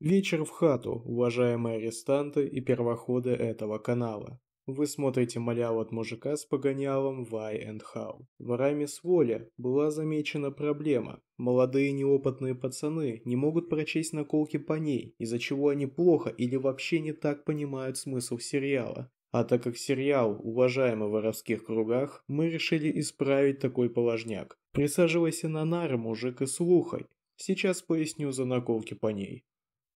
Вечер в хату, уважаемые арестанты и первоходы этого канала. Вы смотрите малял от мужика с погонялом Why and How. В раме с воли была замечена проблема. Молодые неопытные пацаны не могут прочесть наколки по ней, из-за чего они плохо или вообще не так понимают смысл сериала. А так как сериал уважаемый в воровских кругах, мы решили исправить такой положняк. Присаживайся на нары, мужик, и слухай. Сейчас поясню за наколки по ней.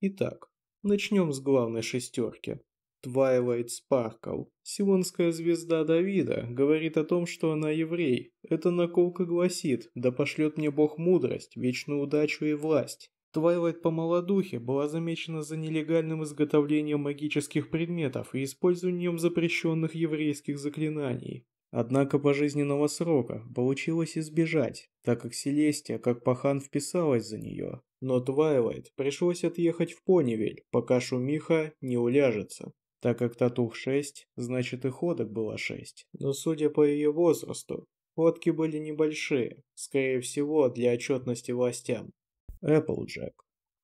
Итак, начнем с главной шестерки. Твайлайт Спаркл, сионская звезда Давида, говорит о том, что она еврей. Эта наколка гласит, да пошлет мне Бог мудрость, вечную удачу и власть. Твайлайт по молодухе была замечена за нелегальным изготовлением магических предметов и использованием запрещенных еврейских заклинаний. Однако пожизненного срока получилось избежать, так как Селестия как пахан вписалась за нее но Твайлайт пришлось отъехать в Понивель, пока шумиха не уляжется. Так как татух 6, значит и ходок было 6. Но судя по ее возрасту, ходки были небольшие, скорее всего для отчетности властям. Эпплджек.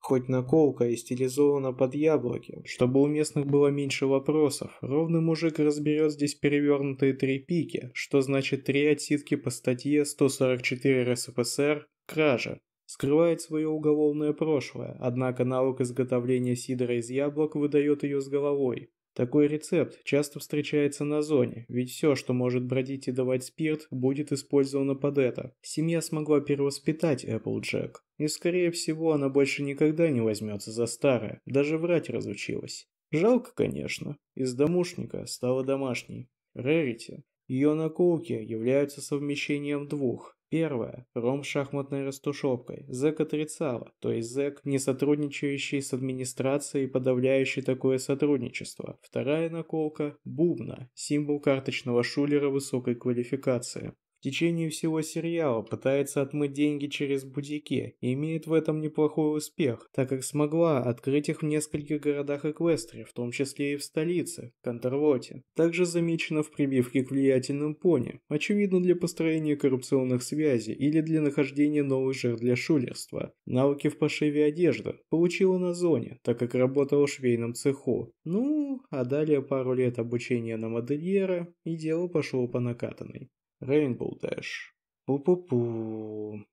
Хоть наколка и стилизована под яблоки, чтобы у местных было меньше вопросов, ровный мужик разберет здесь перевернутые три пики, что значит три отсидки по статье 144 РСФСР «Кража», скрывает свое уголовное прошлое, однако навык изготовления сидра из яблок выдает ее с головой. Такой рецепт часто встречается на зоне, ведь все, что может бродить и давать спирт, будет использовано под это. Семья смогла перевоспитать Applejack, и скорее всего она больше никогда не возьмется за старое, даже врать разучилась. Жалко, конечно, из домушника стала домашней. Рерити. Ее наколки являются совмещением двух Первое. Ром с шахматной растушевкой. Зэк отрицала, то есть зэк, не сотрудничающий с администрацией подавляющий такое сотрудничество. Вторая наколка – бубна, символ карточного шулера высокой квалификации. В течение всего сериала пытается отмыть деньги через бутики и имеет в этом неплохой успех, так как смогла открыть их в нескольких городах Эквестрии, в том числе и в столице, Контервоте. Также замечено в прибивке к влиятельным пони, очевидно для построения коррупционных связей или для нахождения новых жертв для шулерства. Навыки в пошиве одежды получила на зоне, так как работала в швейном цеху. Ну, а далее пару лет обучения на модельера и дело пошло по накатанной. Rainbow Dash. Пу-пу-пу.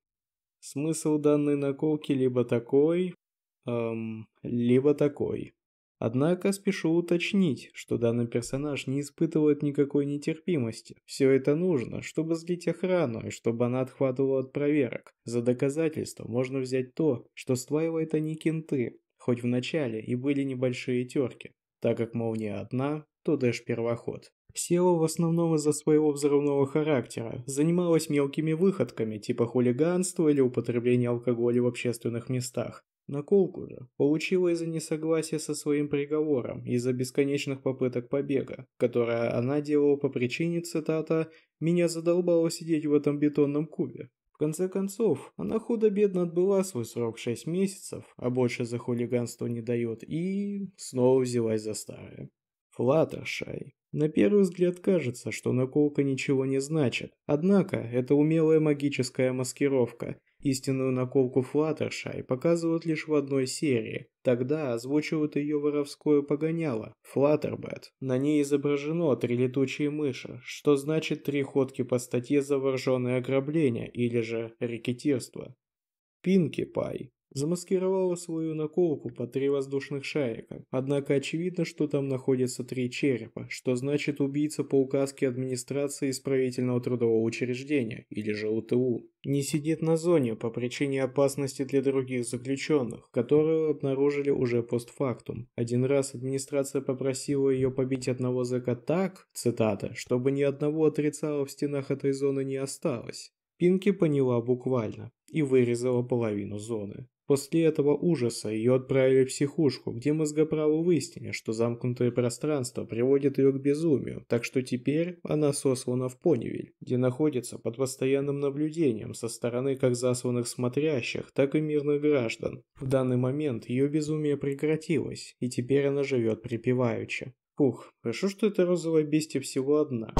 Смысл данной наколки либо такой, эм, либо такой. Однако спешу уточнить, что данный персонаж не испытывает никакой нетерпимости. Все это нужно, чтобы злить охрану и чтобы она отхватывала от проверок. За доказательство можно взять то, что слаивает они кенты, хоть в начале и были небольшие терки. Так как молния одна, то Дэш первоход. SEO в основном из-за своего взрывного характера занималась мелкими выходками типа хулиганства или употребления алкоголя в общественных местах. Наколку же получила из-за несогласия со своим приговором, из-за бесконечных попыток побега, которые она делала по причине, цитата, «меня задолбало сидеть в этом бетонном кубе». В конце концов, она худо-бедно отбыла свой срок 6 месяцев, а больше за хулиганство не дает, и снова взялась за старое. Флаттершай. На первый взгляд кажется, что наколка ничего не значит. Однако, это умелая магическая маскировка. Истинную наколку Флаттершай показывают лишь в одной серии. Тогда озвучивают ее воровское погоняло – Флаттербет. На ней изображено три летучие мыши, что значит три ходки по статье за вооруженное ограбление или же рекетирство. Пинки Пай замаскировала свою наколку по три воздушных шарика. Однако очевидно, что там находятся три черепа, что значит убийца по указке администрации исправительного трудового учреждения, или же УТУ. Не сидит на зоне по причине опасности для других заключенных, которую обнаружили уже постфактум. Один раз администрация попросила ее побить одного зэка так, цитата, чтобы ни одного отрицала в стенах этой зоны не осталось. Пинки поняла буквально и вырезала половину зоны. После этого ужаса ее отправили в психушку, где мозгоправу выяснили, что замкнутое пространство приводит ее к безумию, так что теперь она сослана в Поневель, где находится под постоянным наблюдением со стороны как засланных смотрящих, так и мирных граждан. В данный момент ее безумие прекратилось, и теперь она живет припеваючи. Фух, хорошо, что эта розовая бестия всего одна.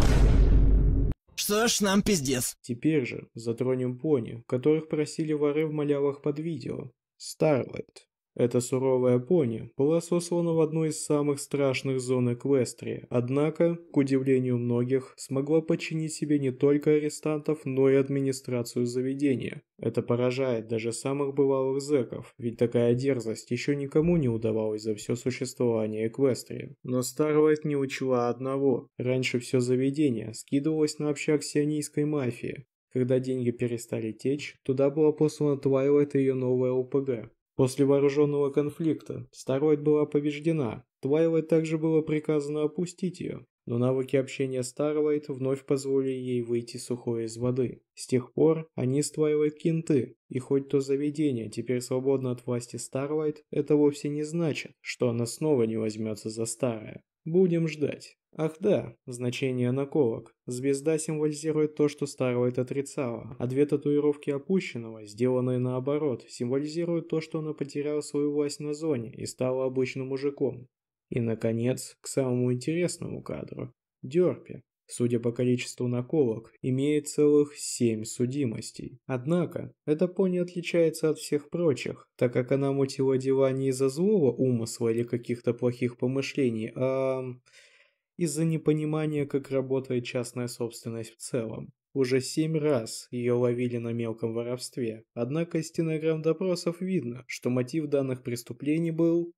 Что ж, нам пиздец. Теперь же затронем пони, которых просили воры в малявах под видео. Starlight. Эта суровая пони была сослана в одну из самых страшных зон Эквестрии, однако, к удивлению многих, смогла подчинить себе не только арестантов, но и администрацию заведения. Это поражает даже самых бывалых зэков, ведь такая дерзость еще никому не удавалась за все существование Эквестрии. Но Старлайт не учла одного. Раньше все заведение скидывалось на общак сионийской мафии. Когда деньги перестали течь, туда была послана Твайлайт и ее новая ОПГ. После вооруженного конфликта Староид была побеждена, Твайлайт также было приказано опустить ее, но навыки общения с вновь позволили ей выйти сухой из воды. С тех пор они с Твайлайт кенты, и хоть то заведение теперь свободно от власти Старлайт, это вовсе не значит, что она снова не возьмется за старое. Будем ждать. Ах да, значение наколок. Звезда символизирует то, что старого Старвайт отрицало, а две татуировки опущенного, сделанные наоборот, символизируют то, что он потерял свою власть на зоне и стал обычным мужиком. И, наконец, к самому интересному кадру. Дерпи. Судя по количеству наколок, имеет целых семь судимостей. Однако, эта пони отличается от всех прочих, так как она мутила дела не из-за злого умысла или каких-то плохих помышлений, а из-за непонимания, как работает частная собственность в целом. Уже семь раз ее ловили на мелком воровстве, однако из стенограмм допросов видно, что мотив данных преступлений был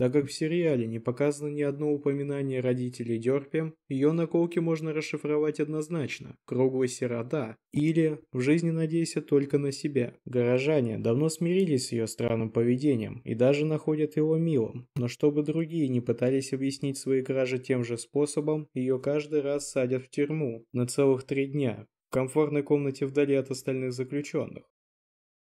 так как в сериале не показано ни одно упоминание родителей Дёрпи, ее наколки можно расшифровать однозначно – круглая сирота или «в жизни надейся только на себя». Горожане давно смирились с ее странным поведением и даже находят его милым, но чтобы другие не пытались объяснить свои кражи тем же способом, ее каждый раз садят в тюрьму на целых три дня в комфортной комнате вдали от остальных заключенных.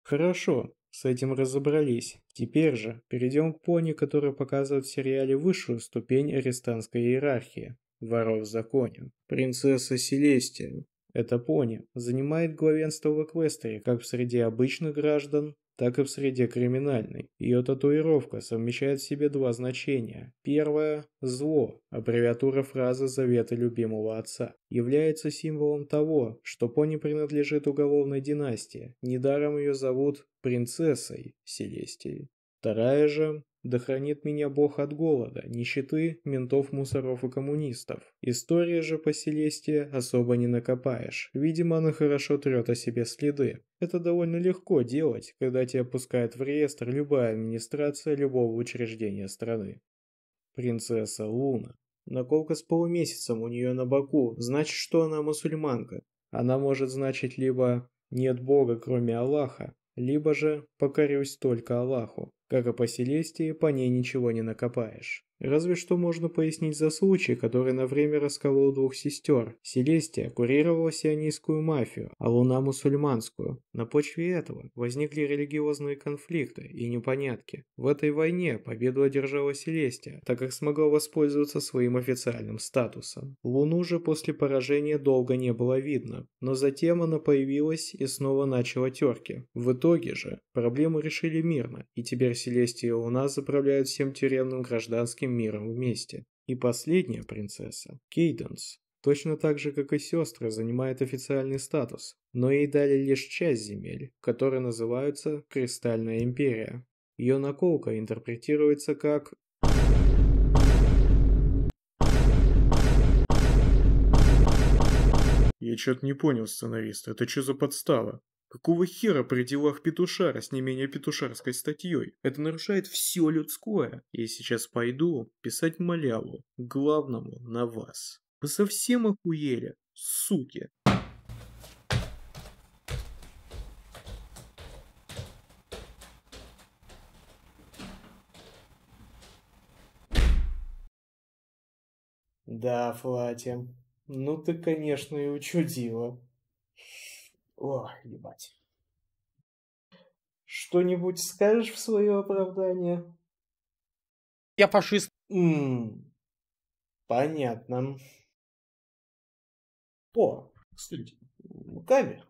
Хорошо, с этим разобрались. Теперь же перейдем к пони, который показывает в сериале высшую ступень арестантской иерархии – воров в законе. Принцесса Селестия. это пони занимает главенство в Эквестере как в среде обычных граждан, так и в среде криминальной. Ее татуировка совмещает в себе два значения. Первое – зло, аббревиатура фразы «Завета любимого отца», является символом того, что пони принадлежит уголовной династии. Недаром ее зовут принцессой Селестии. Вторая же да хранит меня Бог от голода, нищеты, ментов, мусоров и коммунистов. История же по селестии особо не накопаешь. Видимо, она хорошо трет о себе следы. Это довольно легко делать, когда тебя пускает в реестр любая администрация любого учреждения страны. Принцесса Луна. Наколка с полумесяцем у нее на боку, значит, что она мусульманка. Она может значить либо «нет Бога, кроме Аллаха», либо же «покорюсь только Аллаху». Как и по Селестии, по ней ничего не накопаешь. Разве что можно пояснить за случай, который на время расколол двух сестер. Селестия курировала сионистскую мафию, а Луна – мусульманскую. На почве этого возникли религиозные конфликты и непонятки. В этой войне победу одержала Селестия, так как смогла воспользоваться своим официальным статусом. Луну же после поражения долго не было видно, но затем она появилась и снова начала терки. В итоге же проблему решили мирно, и теперь Селестия и Луна заправляют всем тюремным гражданским всем миром вместе. И последняя принцесса, Кейденс, точно так же, как и сестры, занимает официальный статус, но ей дали лишь часть земель, которые называются «Кристальная империя». Ее наколка интерпретируется как Я что-то не понял сценариста, это что за подстава? Какого хера при делах петушара с не менее петушарской статьей? Это нарушает все людское. Я сейчас пойду писать маляву, главному на вас. Вы совсем охуели, суки. Да, Флатя, ну ты, конечно, и учудила. О, ебать. Что-нибудь скажешь в свое оправдание? Я фашист. М-м, понятно. О, кстати, Ками,